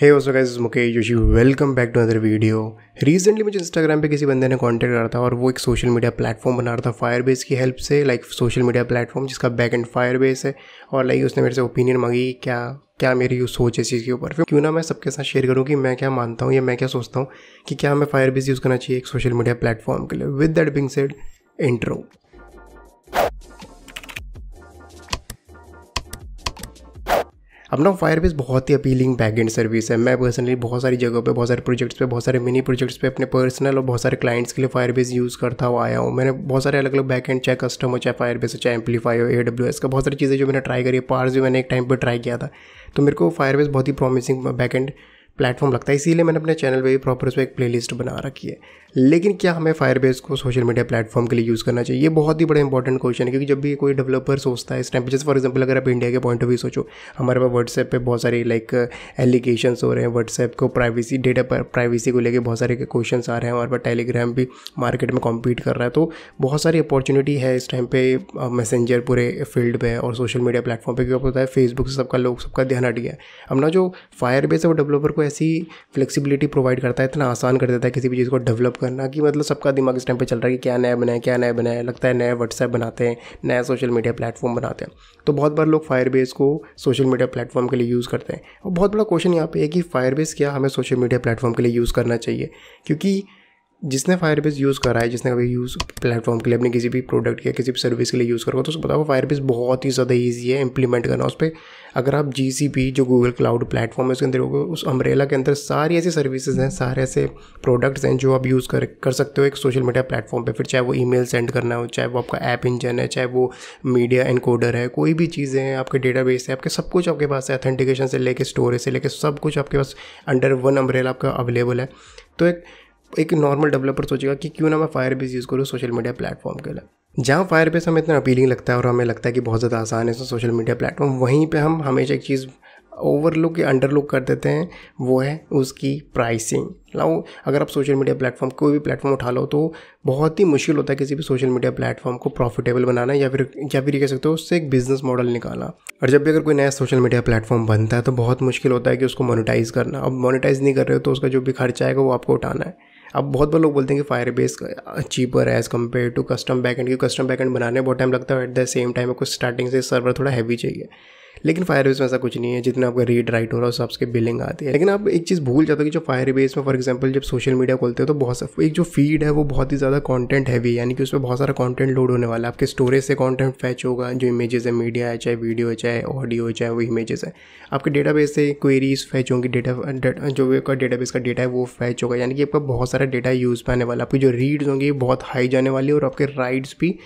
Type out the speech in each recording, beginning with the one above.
हे वसो guys Mukesh Joshi welcome back to other video recently मुझे Instagram पे किसी बंदे ने कांटेक्ट करा था और वो एक सोशल मीडिया प्लेटफॉर्म बना रहा था फायरबेस की हेल्प से लाइक सोशल मीडिया प्लेटफॉर्म जिसका बैक एंड फायरबेस है और लाइक उसने मेरे से ओपिनियन मांगी क्या क्या मेरी यूज़ सोच है इस चीज़ के ऊपर फिर क्यों ना मैं सबके साथ शेयर करूँ कि मैं क्या मानता हूँ या मैं क्या सोचता हूँ कि क्या हमें फायरबेस यूज़ करना चाहिए एक सोशल मीडिया प्लेटफॉर्म के लिए with that being said intro अपना फायरबेस बहुत ही अपीलिंग बैक एंड सर्विस है मैं पर्सनली बहुत सारी जगह पे बहुत सारे प्रोजेक्ट्स पे बहुत सारे मिनी प्रोजेक्ट्स पे अपने पर्सनल और बहुत सारे क्लाइंट्स के लिए फायरबेस यूज़ करता हुआ आया हूँ मैंने बहुत सारे अलग अलग बैक एंड चाहे कस्टम हो चाहे फायरबेस हो चाहे एम्पलीफाई हो ए डब्ल्यू एस का बहुत सारी चीज़ें जो मैंने ट्राई करी है पार्स भी मैंने एक टाइम पर ट्राई किया था तो मेरे को फायरबेस बहुत ही प्रॉमिसिंग बैक एंड प्लेटफॉर्म लगता है इसीलिए मैंने अपने चैनल पे भी प्रॉपर उसमें एक प्लेलिस्ट बना रखी है लेकिन क्या हमें फायरबेस को सोशल मीडिया प्लेटफॉर्म के लिए यूज़ करना चाहिए ये बहुत ही बड़ा इंपॉर्टेंट क्वेश्चन है क्योंकि जब भी कोई डेवलपर सोचता है इस टाइम पर जैसे फॉर एग्जाम्पल अगर आप इंडिया के पॉइंट ऑफ व्यू सोचो हमारे पास व्हाट्सएप पर बहुत सारे लाइक एलिगेशन हो रहे हैं व्हाट्सएप को प्राइवेसी डेटा पर प्राइवेसी को लेकर बहुत सारे क्वेश्चन आ रहे हैं हमारे पास टेलीग्राम भी मार्केट में कॉम्पीट कर रहा है तो बहुत सारी अपॉर्चुनिटी है इस टाइम पर मैसेंजर पूरे फील्ड पर और सोशल मीडिया प्लेटफॉर्म पर क्योंकि होता है फेसबुक से सबका लोग सबका ध्यान हट गया अपना जो फायर बेस है वो डेवलपर को ऐसी फ्लेक्सिबिलिटी प्रोवाइड करता है इतना आसान कर देता है किसी भी चीज़ को डेवलप करना कि मतलब सबका दिमाग इस टाइम पर चल रहा है कि क्या नया बनाए क्या नया बनाए लगता है नया व्हाट्सएप बनाते हैं नया सोशल मीडिया प्लेटफॉर्म बनाते हैं तो बहुत बार लोग फायरबेस को सोशल मीडिया प्लेटफॉर्म के लिए यूज़ करते हैं और बहुत बड़ा क्वेश्चन यहाँ पे है कि फायरबेस क्या हमें सोशल मीडिया प्लेटफॉर्म के लिए यूज़ करना चाहिए क्योंकि जिसने फायरबेस यूज़ करा है जिसने कभी यूज़ प्लेटफॉर्म के लिए अपने किसी भी प्रोडक्ट या किसी भी सर्विस के लिए यूज़ करो तो उसको बताओ फायरबेस बहुत ही ज़्यादा ईजी है इंप्लीमेंट करना उस पर अगर आप जी जो गूगल क्लाउड प्लेटफॉर्म है उसके अंदर होगा उस अम्ब्रेला के अंदर सारी ऐसी सर्विसेज हैं सारे ऐसे प्रोडक्ट्स हैं जो आप यूज़ कर कर सकते हो एक सोशल मीडिया प्लेटफॉर्म पर फिर चाहे वो ई सेंड करना हो चाहे वो आपका ऐप इंजन है चाहे वो मीडिया एनकोडर है कोई भी चीज़ें हैं आपके डेटा बेस है आपके सब कुछ आपके पास है अथेंटिकेशन से लेकर स्टोरेज से लेकर सब कुछ आपके पास अंडर वन अम्ब्रेला आपका अवेलेबल है तो एक एक नॉर्मल डेवलपर सोचेगा कि क्यों ना मैं फायर बेस यूज़ करूँ सोशल मीडिया प्लेटफॉर्म के लिए जहाँ फायर बेस हमें इतना अपीलिंग लगता है और हमें लगता है कि बहुत ज़्यादा आसान है सोशल मीडिया प्लेटफॉर्म वहीं पर हम हमेशा एक चीज़ ओवरलुक या अंडरलुक कर देते हैं वो है उसकी प्राइसिंग लाओ अगर आप सोशल मीडिया प्लेटफॉर्म कोई भी प्लेटफॉर्म उठा लो तो बहुत ही मुश्किल होता है किसी भी सोशल मीडिया प्लेटफॉर्म को प्रॉफिटेबल बनाना या फिर या फिर ये कह सकते हो उससे एक बिजनेस मॉडल निकालना और जब भी अगर कोई नया सोशल मीडिया प्लेटफॉर्म बनता है तो बहुत मुश्किल होता है कि उसको मोनिटाइज करना अब मोनिटाइज नहीं कर रहे हो तो उसका जो भी खर्चा आएगा वो आपको उठाना है अब बहुत बार लोग बोलते हैं कि फायर बेस चीपर है as compare to custom backend क्योंकि कस्टम बैकेंड बनाने में बहुत टाइम लगता है एट द सेम टाइम आपको स्टार्टिंग से सर्वर थोड़ा हैवी चाहिए लेकिन फायर बेस में ऐसा कुछ नहीं है जितना आपका रीड राइट हो रहा है उस आपके बिलिंग आती है लेकिन आप एक चीज़ भूल जाते हो कि जो फायर बेस में फॉर एग्जाम्पल जब सोशल मीडिया खोलते हो तो बहुत सा एक जो फीड है वो बहुत ही ज़्यादा कॉन्टेंट हैवी यानी कि उसमें बहुत सारा कॉन्टेंट लोड होने वाला है आपके स्टोरेज से कॉन्टेंट फैच होगा जो इमेजेस है मीडिया है चाहे वीडियो है चाहे ऑडियो है चाहे वो इमेजेस है आपके बेस से क्वेरीज फैच होंगी डेटा जो आपका बेस का डेटा है वो फैच होगा यानी कि आपका बहुत सारा डेटा यूज़ में आने वाला आपकी जो रीड्स होंगी बहुत हाई जाने वाली और आपके राइड्स भी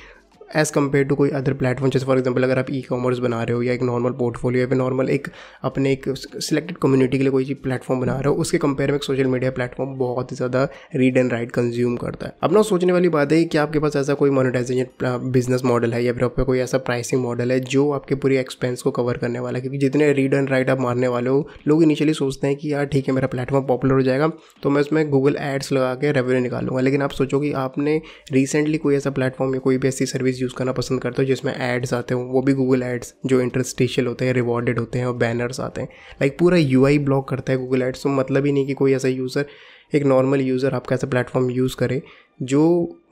एज़ कम्पेयर टू कोई अदर प्लेटफॉर्म जैसे फॉर एग्जाम्पल अगर आप ई कॉमर्स बना रहे हो या एक नॉर्मल पोर्टफोलियो या नॉर्मल एक अपने एक सिलेक्टेड कम्युनिटी के लिए कोई प्लेटफॉर्म बना रहे हो उसके कंपेयर में एक सोशल मीडिया प्लेटफॉर्म बहुत ही ज़्यादा रीड एंड राइट कंज्यूम करता है अपना सोचने वाली बात है कि आपके पास ऐसा कोई मोनिटाइजेशन बिजनेस मॉडल है या फिर आपका कोई ऐसा प्राइसिंग मॉडल है जो आपके पूरे एक्सपेंस को कवर करने वाला है क्योंकि जितने रीड एंड राइट आप मारने वाले हो लोग इनिशियली सोचते हैं कि यार ठीक है मेरा प्लेटफॉर्म पॉपुलर हो जाएगा तो मैं उसमें गूगल एड्स लगा के रेवेन्यू निकालूंगा लेकिन आप सोचो कि आपने रिसेंटली कोई ऐसा प्लेटफॉर्म या कोई भी ऐसी सर्विस एडवर्टाइज यूज़ करना पसंद करते हो जिसमें एड्स आते हो वो भी गूगल एड्स जो इंटरस्टिशियल होते हैं रिवॉर्डेड होते हैं और बैनर्स आते हैं लाइक पूरा यू ब्लॉक करता है गूगल एड्स तो मतलब ही नहीं कि कोई ऐसा यूज़र एक नॉर्मल यूज़र आपका ऐसा प्लेटफॉर्म यूज़ करे जो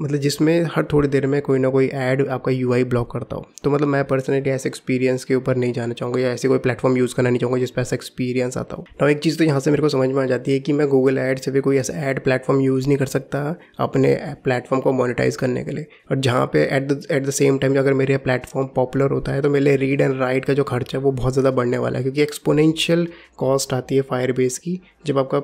मतलब जिसमें हर थोड़ी देर में कोई ना कोई ऐड आपका यू ब्लॉक करता हो तो मतलब मैं पर्सनली ऐसे एक्सपीरियंस के ऊपर नहीं जाना चाहूँगा या ऐसे कोई प्लेटफॉर्म यूज़ करना नहीं चाहूँगा जिस पर ऐसा एक्सपीरियंस आता हो तो एक चीज़ तो यहाँ से मेरे को समझ में आ जाती है कि मैं गूगल ऐड से भी कोई ऐसा ऐड प्लेटफॉर्म यूज़ नहीं कर सकता अपने प्लेटफॉर्म को मोनिटाइज करने के लिए और जहाँ पे at the at the same time अगर मेरे प्लेटफॉर्म पॉपुलर होता है तो मेरे लिए रीड एंड राइट का जो खर्चा है वो बहुत ज़्यादा बढ़ने वाला है क्योंकि एक्सपोनेंशियल कॉस्ट आती है फायर बेस की जब आपका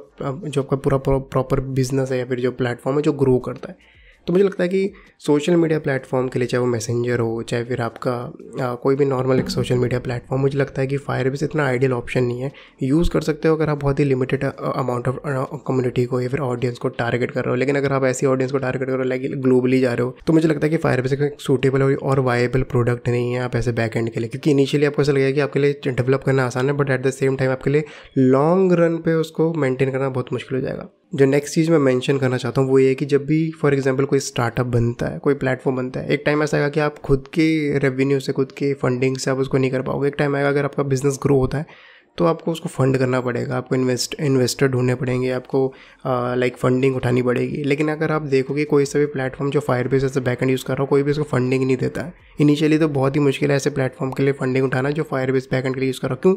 जो आपका पूरा प्रॉपर बिजनेस है या फिर जो प्लेटफॉर्म है जो ग्रो करता है तो मुझे लगता है कि सोशल मीडिया प्लेटफॉर्म के लिए चाहे वो मैसेंजर हो चाहे फिर आपका आ, कोई भी नॉर्मल एक सोशल मीडिया प्लेटफॉर्म मुझे लगता है कि फायरबेस इतना आइडियल ऑप्शन नहीं है यूज़ कर सकते हो अगर आप बहुत ही लिमिटेड अमाउंट ऑफ कम्युनिटी को या फिर ऑडियंस को टारगेट कर रहे हो लेकिन अगर आप ऐसी ऑडियंस को टारगेट करो लाइक ग्लोबली जा रहे हो तो मुझे लगता है कि फायरबेस एक सूटेबल और वाइबल प्रोडक्ट नहीं है आप ऐसे बैक एंड के लिए क्योंकि इनिशियली आपको ऐसा लगेगा कि आपके लिए डेवलप करना आसान है but at the same time आपके लिए लॉन्ग रन पर उसको मेनटेन करना बहुत मुश्किल हो जाएगा जो नेक्स्ट चीज़ मैं मेंशन करना चाहता हूँ वो ये है कि जब भी फॉर एग्जांपल कोई स्टार्टअप बनता है कोई प्लेटफॉर्म बनता है एक टाइम ऐसा आएगा कि आप खुद के रेवेन्यू से खुद के फंडिंग से आप उसको नहीं कर पाओगे एक टाइम आएगा अगर आपका बिज़नेस ग्रो होता है तो आपको उसको फंड करना पड़ेगा आपको इन्वेस्ट इन्वेस्टर ढूंढने पड़ेंगे आपको लाइक फंडिंग उठानी पड़ेगी लेकिन अगर आप देखोगे कोई सा भी प्लेटफॉर्म जो फायर बेस ऐसे बैकेंड यूज़ कर रहा हो कोई भी उसको फंडिंग नहीं देता है इनिशियली तो बहुत ही मुश्किल है ऐसे प्लेटफॉर्म के लिए फंडिंग उठाना जो फायर बेस बैकेंड के लिए यूज़ कर रहा हो क्यों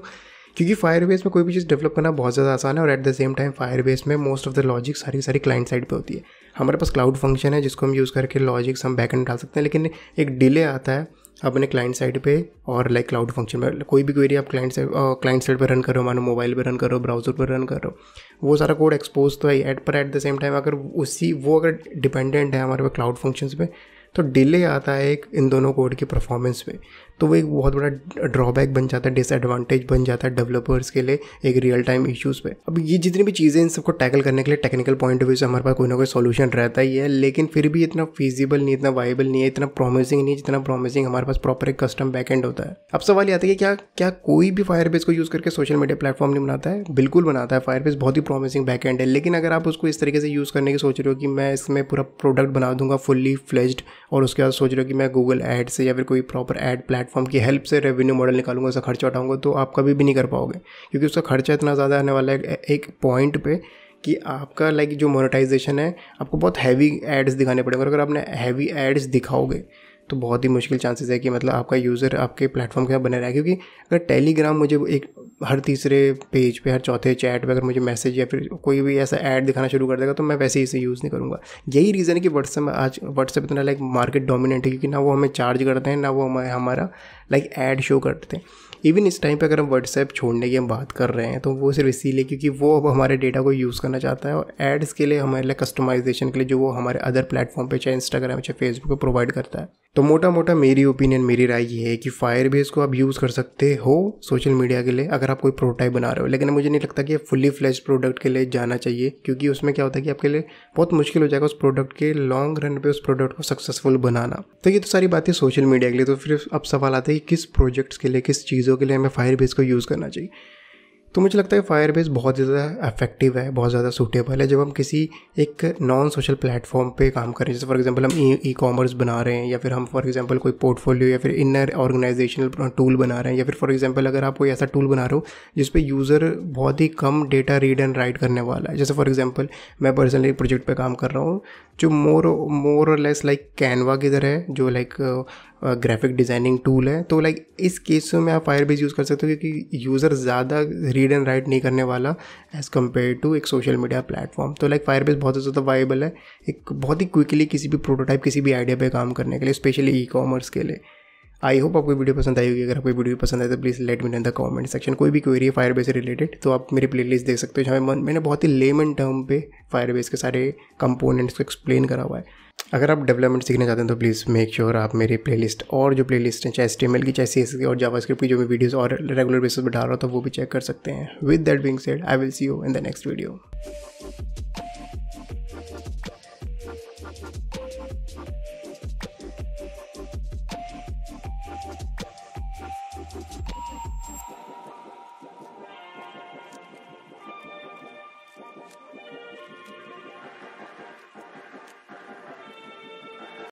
क्योंकि फायरबेस में कोई भी चीज़ डेवलप करना बहुत ज़्यादा आसान है और at the same time Firebase में मोस्ट ऑफ द लॉजिक सारी सारी क्लाइंट साइड पे होती है हमारे पास क्लाउड फंक्शन है जिसको हम यूज़ करके लॉजिक्स हम बैक एंड डाल सकते हैं लेकिन एक डिले आता है अपने क्लाइंट साइड पे और लाइक क्लाउड फंक्शन में कोई भी क्वेरी आप क्लाइंट साइड क्लाइंट साइड पर रन करो मानो मोबाइल पर रन करो ब्राउजर पर रन करो वो सारा कोड एक्सपोज तो है एट पर एट द सेम टाइम अगर उसी वो अगर डिपेंडेंट है हमारे पास क्लाउड फंक्शंस पे तो डिले आता है एक इन दोनों कोड की परफॉर्मेंस में तो वो एक बहुत बड़ा ड्रॉबैक बन जाता है डिसएडवांटेज बन जाता है डेवलपर्स के लिए एक रियल टाइम इश्यूज़ पे अब ये जितनी भी चीज़ें इन सबको टैकल करने के लिए टेक्निकल पॉइंट ऑफ व्यू से हमारे पास कोई ना कोई सोल्यूशन रहता ही है लेकिन फिर भी इतना फीजिबल नहीं इतना वाइबल नहीं है इतना प्रॉमिसिंग नहीं जितना प्रॉमिसिंग हमारे पास प्रॉपर एक कस्टम बैक एंड होता है अब सवाल ये आता है कि क्या क्या कोई भी फायरबेस को यूज़ करके सोशल मीडिया प्लेटफॉर्म नहीं बनाता है बिल्कुल बनाता है बेस बहुत ही प्रॉमिसिंग बैक एंड है लेकिन अगर आप उसको इस तरीके से यूज़ करने की सोच रहे हो कि मैं इसमें पूरा प्रोडक्ट बना दूंगा फुल्ली फ्लेज्ड और उसके बाद सोच रहे हो कि मैं गूगल ऐड से या फिर कोई प्रॉपर ऐड प्लेटफॉर्म की हेल्प से रेवेन्यू मॉडल निकालूंगा उसका खर्चा उठाऊंगा तो आप कभी भी नहीं कर पाओगे क्योंकि उसका खर्चा इतना ज़्यादा आने वाला है एक पॉइंट पर कि आपका लाइक जो मोनेटाइजेशन है आपको बहुत हैवी एड्स दिखाने पड़ेंगे और अगर आपने हैवी एड्स दिखाओगे तो बहुत ही मुश्किल चांसेस है कि मतलब आपका यूज़र आपके प्लेटफॉर्म के यहाँ बने रहा क्योंकि अगर टेलीग्राम मुझे एक हर तीसरे पेज पे हर चौथे चैट पे अगर मुझे मैसेज या फिर कोई भी ऐसा ऐड दिखाना शुरू कर देगा तो मैं वैसे ही इसे यूज़ नहीं करूँगा यही रीज़न है कि व्हाट्सएप में आज व्हाट्सएप इतना लाइक मार्केट डोमिनेट है क्योंकि ना वो हमें चार्ज करते हैं ना वो हमें हमारा लाइक ऐड शो करते हैं इवन इस टाइम पे अगर हम व्हाट्सएप छोड़ने की हम बात कर रहे हैं तो वो सिर्फ इसीलिए क्योंकि वो अब हमारे डेटा को यूज़ करना चाहता है और एड्स के लिए हमारे लिए कस्टमाइजेशन के लिए जो वो हमारे अदर प्लेटफॉर्म पर चाहे इंस्टाग्राम चाहे फेसबुक पर प्रोवाइड करता है तो मोटा मोटा मेरी ओपिनियन मेरी राय ये है कि फायर बेस को आप यूज़ कर सकते हो सोशल मीडिया के लिए अगर आप कोई प्रोटोटाइप बना रहे हो लेकिन मुझे नहीं लगता कि फुली फ्लैश प्रोडक्ट के लिए जाना चाहिए क्योंकि उसमें क्या होता है कि आपके लिए बहुत मुश्किल हो जाएगा उस प्रोडक्ट के लॉन्ग रन पे उस प्रोडक्ट को सक्सेसफुल बनाना तो ये तो सारी बातें सोशल मीडिया के लिए तो फिर अब सवाल आता है कि किस प्रोजेक्ट्स के लिए किस चीज चीज़ों के लिए हमें फायर बेस को यूज़ करना चाहिए तो मुझे लगता है फायर बेस बहुत ज़्यादा इफेक्टिव है बहुत ज़्यादा सूटेबल है जब हम किसी एक नॉन सोशल प्लेटफॉर्म पे काम करें जैसे फॉर एग्जांपल हम ई कॉमर्स बना रहे हैं या फिर हम फॉर एग्जांपल कोई पोर्टफोलियो या फिर इनर ऑर्गेनाइजेशनल टूल बना रहे हैं या फिर फॉर एग्जांपल अगर आप कोई ऐसा टूल बना रहे हो जिस पर यूज़र बहुत ही कम डेटा रीड एंड राइट करने वाला है जैसे फॉर एग्जाम्पल मैं पर्सनली प्रोजेक्ट पर काम कर रहा हूँ जो मोर मोर और लेस लाइक कैनवा की तरह है जो लाइक ग्राफिक डिज़ाइनिंग टूल है तो लाइक इस केस में आप फायर यूज़ कर सकते हो क्योंकि यूज़र ज़्यादा रीड एंड राइट नहीं करने वाला एज़ कम्पेयर टू एक सोशल मीडिया प्लेटफॉर्म तो लाइक फायरबेस बहुत ज़्यादा वाइबल है एक बहुत ही क्विकली किसी भी प्रोटोटाइप किसी भी आइडिया पर काम करने के लिए स्पेशली ई कॉमर्स के लिए आई होप आपको वीडियो पसंद आई होगी अगर आपको वीडियो पसंद आए तो please let me in the comment section कोई भी क्वेरी है फायरबेस बेस रिलेटेड तो आप मेरी लिस्ट देख सकते हो जहाँ मैंने बहुत ही लेमन टर्म पे फायरबेस के सारे कंपोनेंट्स को एक्सप्लेन करा हुआ है अगर आप डेवलपमेंट सीखना चाहते हैं तो प्लीज़ मेक श्योर आप मेरी प्लेलिस्ट और जो प्लेलिस्ट हैं चाहे एस टी एम एल की चाहे सी की और जावा की जो भी वीडियोज़ और रेगुलर बेसिस पर डाल रहा हूँ तो वो भी चेक कर सकते हैं with that being said I will see you in the next video